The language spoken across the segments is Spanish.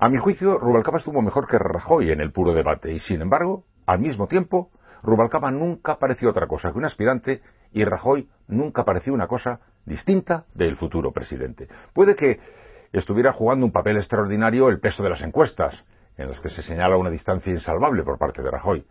A mi juicio, Rubalcaba estuvo mejor que Rajoy en el puro debate y, sin embargo, al mismo tiempo, Rubalcaba nunca pareció otra cosa que un aspirante y Rajoy nunca pareció una cosa distinta del futuro presidente. Puede que estuviera jugando un papel extraordinario el peso de las encuestas, en las que se señala una distancia insalvable por parte de Rajoy.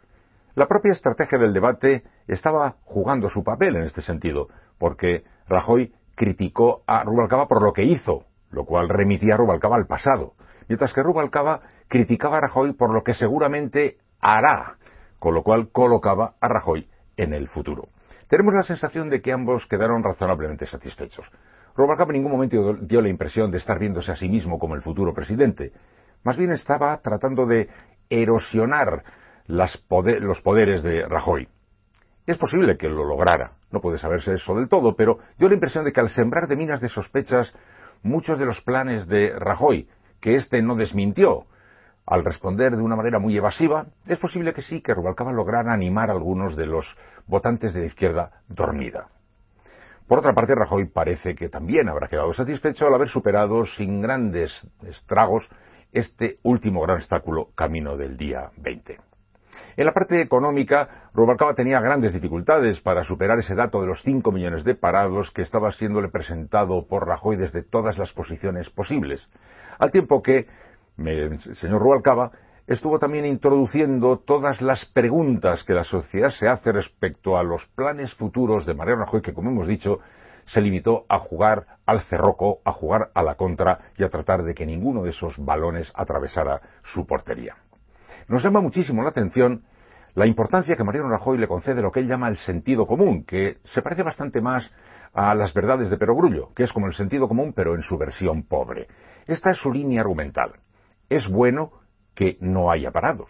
La propia estrategia del debate estaba jugando su papel en este sentido, porque Rajoy criticó a Rubalcaba por lo que hizo, lo cual remitía a Rubalcaba al pasado mientras que Rubalcaba criticaba a Rajoy por lo que seguramente hará, con lo cual colocaba a Rajoy en el futuro. Tenemos la sensación de que ambos quedaron razonablemente satisfechos. Rubalcaba en ningún momento dio la impresión de estar viéndose a sí mismo como el futuro presidente. Más bien estaba tratando de erosionar los poderes de Rajoy. Es posible que lo lograra, no puede saberse eso del todo, pero dio la impresión de que al sembrar de minas de sospechas, muchos de los planes de Rajoy que éste no desmintió. Al responder de una manera muy evasiva, es posible que sí, que Rubalcaba lograra animar a algunos de los votantes de la izquierda dormida. Por otra parte, Rajoy parece que también habrá quedado satisfecho al haber superado sin grandes estragos este último gran obstáculo camino del día 20. En la parte económica, Rubalcaba tenía grandes dificultades para superar ese dato de los 5 millones de parados que estaba siéndole presentado por Rajoy desde todas las posiciones posibles. Al tiempo que el señor Rubalcaba estuvo también introduciendo todas las preguntas que la sociedad se hace respecto a los planes futuros de Mariano Rajoy, que como hemos dicho, se limitó a jugar al cerroco, a jugar a la contra y a tratar de que ninguno de esos balones atravesara su portería. Nos llama muchísimo la atención la importancia que Mariano Rajoy le concede lo que él llama el sentido común, que se parece bastante más a las verdades de Perogrullo, que es como el sentido común pero en su versión pobre. Esta es su línea argumental. Es bueno que no haya parados,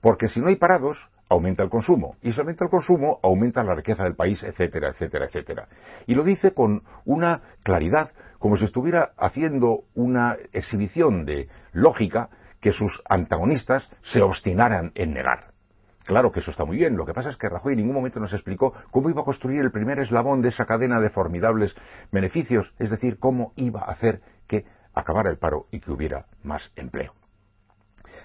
porque si no hay parados, aumenta el consumo, y si aumenta el consumo, aumenta la riqueza del país, etcétera, etcétera, etcétera. Y lo dice con una claridad, como si estuviera haciendo una exhibición de lógica que sus antagonistas se obstinaran en negar. Claro que eso está muy bien. Lo que pasa es que Rajoy en ningún momento nos explicó cómo iba a construir el primer eslabón de esa cadena de formidables beneficios, es decir, cómo iba a hacer que acabara el paro y que hubiera más empleo.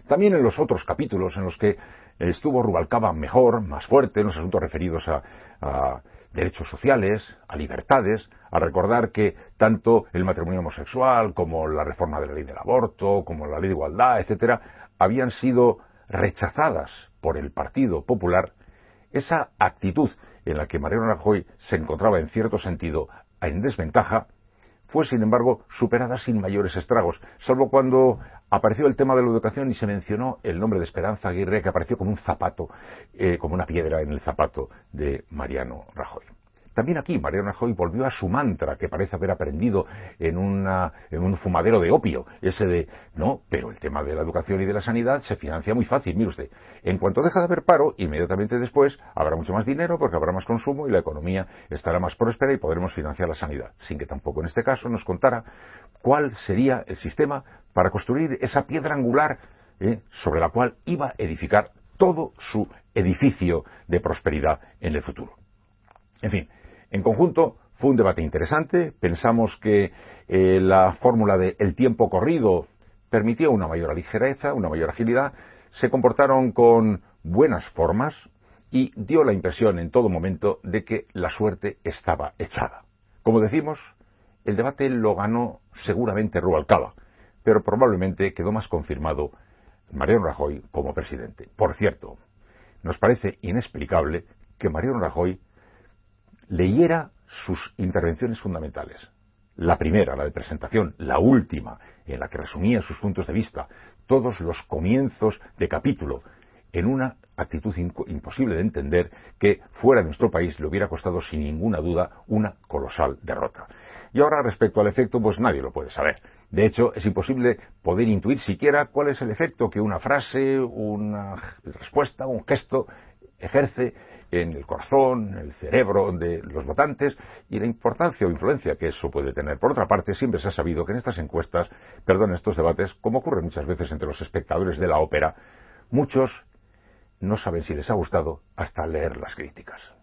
También en los otros capítulos en los que estuvo Rubalcaba mejor, más fuerte, en los asuntos referidos a, a derechos sociales, a libertades, a recordar que tanto el matrimonio homosexual como la reforma de la ley del aborto, como la ley de igualdad, etcétera, habían sido rechazadas por el Partido Popular, esa actitud en la que Mariano Rajoy se encontraba en cierto sentido en desventaja fue, sin embargo, superada sin mayores estragos, salvo cuando apareció el tema de la educación y se mencionó el nombre de Esperanza Aguirre, que apareció como un zapato, eh, como una piedra en el zapato de Mariano Rajoy. También aquí Mariano Rajoy volvió a su mantra que parece haber aprendido en, un fumadero de opio, ese de no, pero el tema de la educación y de la sanidad se financia muy fácil, mire usted. En cuanto deja de haber paro, inmediatamente después habrá mucho más dinero porque habrá más consumo y la economía estará más próspera y podremos financiar la sanidad, sin que tampoco en este caso nos contara cuál sería el sistema para construir esa piedra angular ¿eh? sobre la cual iba a edificar todo su edificio de prosperidad en el futuro. En fin, en conjunto, fue un debate interesante. Pensamos que eh, la fórmula de el tiempo corrido permitía una mayor ligereza, una mayor agilidad. Se comportaron con buenas formas y dio la impresión en todo momento de que la suerte estaba echada. Como decimos, el debate lo ganó seguramente Rubalcaba, pero probablemente quedó más confirmado Mariano Rajoy como presidente. Por cierto, nos parece inexplicable que Mariano Rajoy leyera sus intervenciones fundamentales. La primera, la de presentación, la última, en la que resumía sus puntos de vista, todos los comienzos de capítulo, en una actitud imposible de entender que fuera de nuestro país le hubiera costado sin ninguna duda una colosal derrota. Y ahora respecto al efecto, pues nadie lo puede saber. De hecho, es imposible poder intuir siquiera cuál es el efecto que una frase, una respuesta, un gesto ejerce en el corazón, en el cerebro de los votantes y la importancia o influencia que eso puede tener. Por otra parte, siempre se ha sabido que en estas encuestas, perdón, en estos debates, como ocurre muchas veces entre los espectadores de la ópera, muchos no saben si les ha gustado hasta leer las críticas.